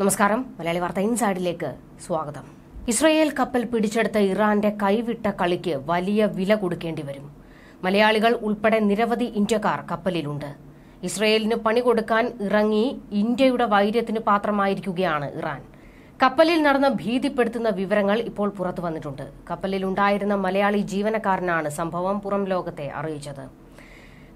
നമസ്കാരം മലയാളി വാർത്ത ഇൻസൈഡിലേക്ക് സ്വാഗതം ഇസ്രയേൽ കപ്പൽ പിടിച്ചെടുത്ത ഇറാന്റെ കൈവിട്ട കളിക്ക് വലിയ വില കൊടുക്കേണ്ടി വരും മലയാളികൾ ഉൾപ്പെടെ നിരവധി ഇന്ത്യക്കാർ കപ്പലിലുണ്ട് ഇസ്രയേലിന് പണി കൊടുക്കാൻ ഇറങ്ങി ഇന്ത്യയുടെ വൈര്യത്തിന് പാത്രമായിരിക്കുകയാണ് ഇറാൻ കപ്പലിൽ നടന്ന ഭീതിപ്പെടുത്തുന്ന വിവരങ്ങൾ ഇപ്പോൾ പുറത്തു വന്നിട്ടുണ്ട് കപ്പലിലുണ്ടായിരുന്ന മലയാളി ജീവനക്കാരനാണ് സംഭവം പുറം ലോകത്തെ അറിയിച്ചത്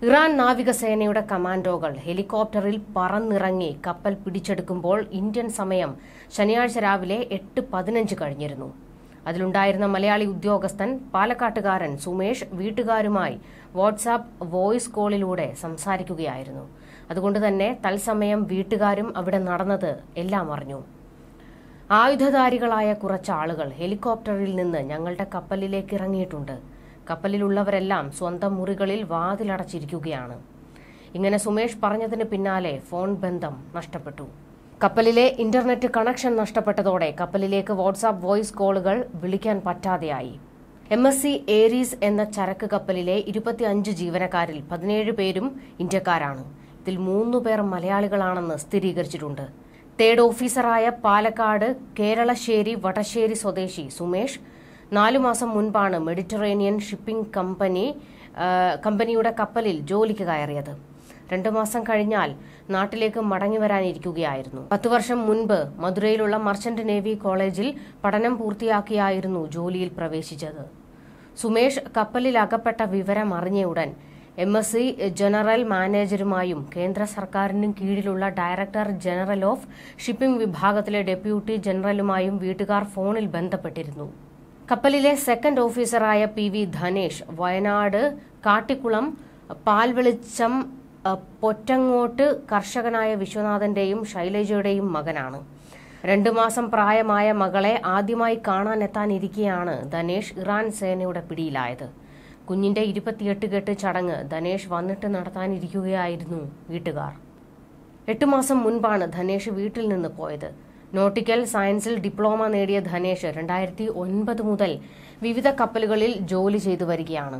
ഇറാൻ നാവികസേനയുടെ കമാൻഡോകൾ ഹെലികോപ്റ്ററിൽ പറന്നിറങ്ങി കപ്പൽ പിടിച്ചെടുക്കുമ്പോൾ ഇന്ത്യൻ സമയം ശനിയാഴ്ച രാവിലെ എട്ട് പതിനഞ്ച് കഴിഞ്ഞിരുന്നു അതിലുണ്ടായിരുന്ന മലയാളി ഉദ്യോഗസ്ഥൻ പാലക്കാട്ടുകാരൻ സുമേഷ് വീട്ടുകാരുമായി വാട്സാപ്പ് വോയിസ് കോളിലൂടെ സംസാരിക്കുകയായിരുന്നു അതുകൊണ്ട് തന്നെ തത്സമയം വീട്ടുകാരും അവിടെ നടന്നത് എല്ലാം അറിഞ്ഞു ആയുധധാരികളായ കുറച്ച് ആളുകൾ ഹെലികോപ്റ്ററിൽ നിന്ന് ഞങ്ങളുടെ കപ്പലിലേക്ക് ഇറങ്ങിയിട്ടുണ്ട് കപ്പലിലുള്ളവരെല്ലാം സ്വന്തം മുറികളിൽ വാതിലടച്ചിരിക്കുകയാണ് ഇങ്ങനെ സുമേഷ് പറഞ്ഞതിന് പിന്നാലെ ഫോൺ ബന്ധം നഷ്ടപ്പെട്ടു കപ്പലിലെ ഇന്റർനെറ്റ് കണക്ഷൻ നഷ്ടപ്പെട്ടതോടെ കപ്പലിലേക്ക് വാട്സാപ്പ് വോയിസ് കോളുകൾ വിളിക്കാൻ പറ്റാതെയായി എം എസ് സി ഏരീസ് എന്ന ചരക്ക് കപ്പലിലെ ഇരുപത്തിയഞ്ച് ജീവനക്കാരിൽ പതിനേഴ് പേരും ഇന്ത്യക്കാരാണ് ഇതിൽ മൂന്നു പേർ മലയാളികളാണെന്ന് സ്ഥിരീകരിച്ചിട്ടുണ്ട് തേർഡ് ഓഫീസറായ പാലക്കാട് കേരളശ്ശേരി വടശ്ശേരി സ്വദേശി സുമേഷ് നാലു മാസം മുൻപാണ് മെഡിറ്ററേനിയൻ ഷിപ്പിംഗ് കമ്പനി കമ്പനിയുടെ കപ്പലിൽ ജോലിക്ക് കയറിയത് രണ്ടു മാസം കഴിഞ്ഞാൽ നാട്ടിലേക്ക് മടങ്ങി വരാനിരിക്കുകയായിരുന്നു പത്തു വർഷം മുൻപ് മധുരയിലുള്ള മർച്ചന്റ് നേവി കോളേജിൽ പഠനം പൂർത്തിയാക്കിയായിരുന്നു ജോലിയിൽ പ്രവേശിച്ചത് സുമേഷ് കപ്പലിൽ അകപ്പെട്ട വിവരം അറിഞ്ഞ ഉടൻ എം എസ് സി ജനറൽ മാനേജറുമായും കേന്ദ്ര സർക്കാരിനും കീഴിലുള്ള ഡയറക്ടർ ജനറൽ ഓഫ് ഷിപ്പിംഗ് വിഭാഗത്തിലെ ഡെപ്യൂട്ടി ജനറലുമായും വീട്ടുകാർ ഫോണിൽ ബന്ധപ്പെട്ടിരുന്നു കപ്പലിലെ സെക്കൻഡ് ഓഫീസറായ പി വി ധനേഷ് വയനാട് കാട്ടിക്കുളം പാൽവെളിച്ചം പൊറ്റങ്ങോട്ട് കർഷകനായ വിശ്വനാഥന്റെയും ശൈലജയുടെയും മകനാണ് രണ്ടു മാസം പ്രായമായ മകളെ ആദ്യമായി കാണാനെത്താനിരിക്കെയാണ് ധനേഷ് ഇറാൻ സേനയുടെ പിടിയിലായത് കുഞ്ഞിന്റെ ഇരുപത്തിയെട്ട് കെട്ട് ചടങ്ങ് ധനേഷ് വന്നിട്ട് നടത്താനിരിക്കുകയായിരുന്നു വീട്ടുകാർ എട്ടു മാസം മുൻപാണ് ധനേഷ് വീട്ടിൽ നിന്ന് പോയത് നോട്ടിക്കൽ സയൻസിൽ ഡിപ്ലോമ നേടിയ ധനേഷ് രണ്ടായിരത്തി ഒൻപത് മുതൽ വിവിധ കപ്പലുകളിൽ ജോലി ചെയ്തു വരികയാണ്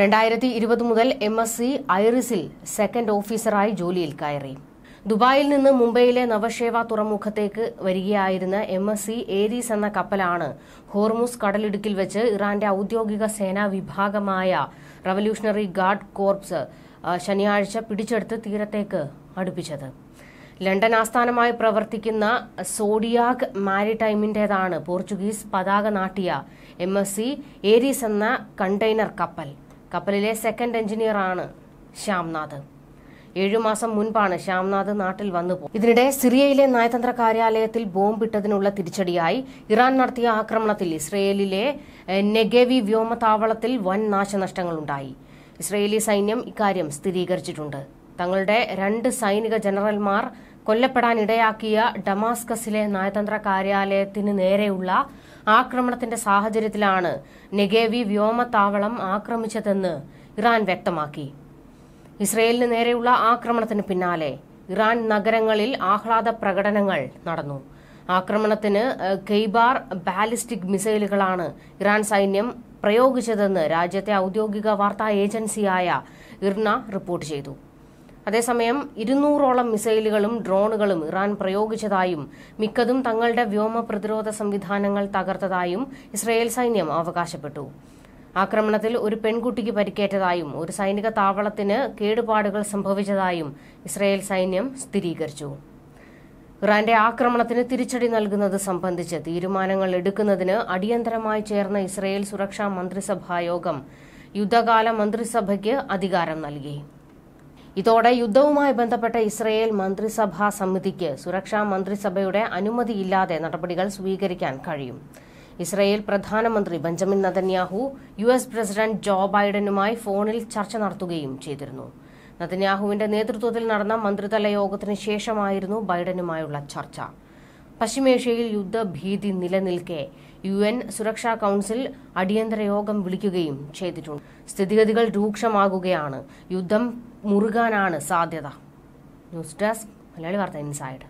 രണ്ടായിരത്തി ഇരുപത് മുതൽ എം എസ് സി ഐറിസിൽ സെക്കൻഡ് ഓഫീസറായി ജോലിയിൽ കയറി ദുബായിൽ നിന്ന് മുംബൈയിലെ നവശേവ തുറമുഖത്തേക്ക് വരികയായിരുന്ന എം എസ് സി ഏരീസ് എന്ന കപ്പലാണ് ഹോർമുസ് കടലിടുക്കിൽ വെച്ച് ഇറാന്റെ ഔദ്യോഗിക സേനാ വിഭാഗമായ റവല്യൂഷണറി ഗാർഡ് കോർപ്സ് ശനിയാഴ്ച പിടിച്ചെടുത്ത് തീരത്തേക്ക് അടുപ്പിച്ചത് ലണ്ടൻ ആസ്ഥാനമായി പ്രവർത്തിക്കുന്ന സോഡിയാക് മാരിടൈമിന്റേതാണ് പോർച്ചുഗീസ് പതാക നാട്ടിയ എം എസ് സി ഏരീസ് എന്ന കണ്ടെയ്നർ കപ്പൽ കപ്പലിലെ സെക്കൻഡ് എഞ്ചിനീയറാണ് ശ്യാംനാഥ് ഏഴുമാസം മുൻപാണ് ശ്യാംനാഥ് നാട്ടിൽ വന്നു ഇതിനിടെ സിറിയയിലെ നയതന്ത്ര കാര്യാലയത്തിൽ ബോംബിട്ടതിനുള്ള തിരിച്ചടിയായി ഇറാൻ നടത്തിയ ആക്രമണത്തിൽ ഇസ്രയേലിലെ നെഗേവി വ്യോമതാവളത്തിൽ വൻ നാശനഷ്ടങ്ങളുണ്ടായി ഇസ്രയേലി സൈന്യം ഇക്കാര്യം സ്ഥിരീകരിച്ചിട്ടുണ്ട് തങ്ങളുടെ രണ്ട് സൈനിക ജനറൽമാർ കൊല്ലപ്പെടാനിടയാക്കിയ ഡമാസ്കസിലെ നയതന്ത്ര കാര്യാലയത്തിന് നേരെയുള്ള ആക്രമണത്തിന്റെ സാഹചര്യത്തിലാണ് നെഗേവി വ്യോമത്താവളം ആക്രമിച്ചതെന്ന് ഇറാൻ വ്യക്തമാക്കി ഇസ്രയേലിന് നേരെയുള്ള ആക്രമണത്തിന് പിന്നാലെ ഇറാൻ നഗരങ്ങളിൽ ആഹ്ലാദ പ്രകടനങ്ങൾ നടന്നു ആക്രമണത്തിന് കെയ്ബാർ ബാലിസ്റ്റിക് മിസൈലുകളാണ് ഇറാൻ സൈന്യം പ്രയോഗിച്ചതെന്ന് രാജ്യത്തെ ഔദ്യോഗിക വാർത്താ ഏജൻസിയായ ഇർണ റിപ്പോർട്ട് ചെയ്തു അതേസമയം ഇരുന്നൂറോളം മിസൈലുകളും ഡ്രോണുകളും ഇറാൻ പ്രയോഗിച്ചതായും മിക്കതും തങ്ങളുടെ വ്യോമ പ്രതിരോധ സംവിധാനങ്ങൾ തകർത്തതായും ഇസ്രയേൽ സൈന്യം അവകാശപ്പെട്ടു ആക്രമണത്തിൽ ഒരു പെൺകുട്ടിക്ക് പരിക്കേറ്റതായും ഒരു സൈനിക താവളത്തിന് കേടുപാടുകൾ സംഭവിച്ചതായും ഇസ്രയേൽ സൈന്യം സ്ഥിരീകരിച്ചു ഇറാന്റെ ആക്രമണത്തിന് തിരിച്ചടി നൽകുന്നത് സംബന്ധിച്ച് തീരുമാനങ്ങൾ എടുക്കുന്നതിന് അടിയന്തരമായി ചേർന്ന ഇസ്രയേൽ സുരക്ഷാ മന്ത്രിസഭാ യോഗം യുദ്ധകാല മന്ത്രിസഭയ്ക്ക് അധികാരം നൽകി ഇതോടെ യുദ്ധവുമായി ബന്ധപ്പെട്ട ഇസ്രയേൽ മന്ത്രിസഭാ സമിതിക്ക് സുരക്ഷാ മന്ത്രിസഭയുടെ അനുമതിയില്ലാതെ നടപടികൾ സ്വീകരിക്കാൻ കഴിയും ഇസ്രയേൽ പ്രധാനമന്ത്രി Benjamin Netanyahu U S president Joe ബൈഡനുമായി ഫോണിൽ ചർച്ച നടത്തുകയും ചെയ്തിരുന്നു നതന്യാഹുവിന്റെ നേതൃത്വത്തിൽ നടന്ന മന്ത്രിതല യോഗത്തിന് ശേഷമായിരുന്നു ബൈഡനുമായുള്ള ചർച്ച പശ്ചിമേഷ്യയിൽ യുദ്ധഭീതി നിലനിൽക്കെ യു എൻ സുരക്ഷാ കൗൺസിൽ അടിയന്തര യോഗം വിളിക്കുകയും ചെയ്തിട്ടുണ്ട് സ്ഥിതിഗതികൾ രൂക്ഷമാകുകയാണ് യുദ്ധം മുറുകാനാണ് സാധ്യത ന്യൂസ് ഡെസ്ക് മലയാളി വാർത്ത ഇൻസൈഡ്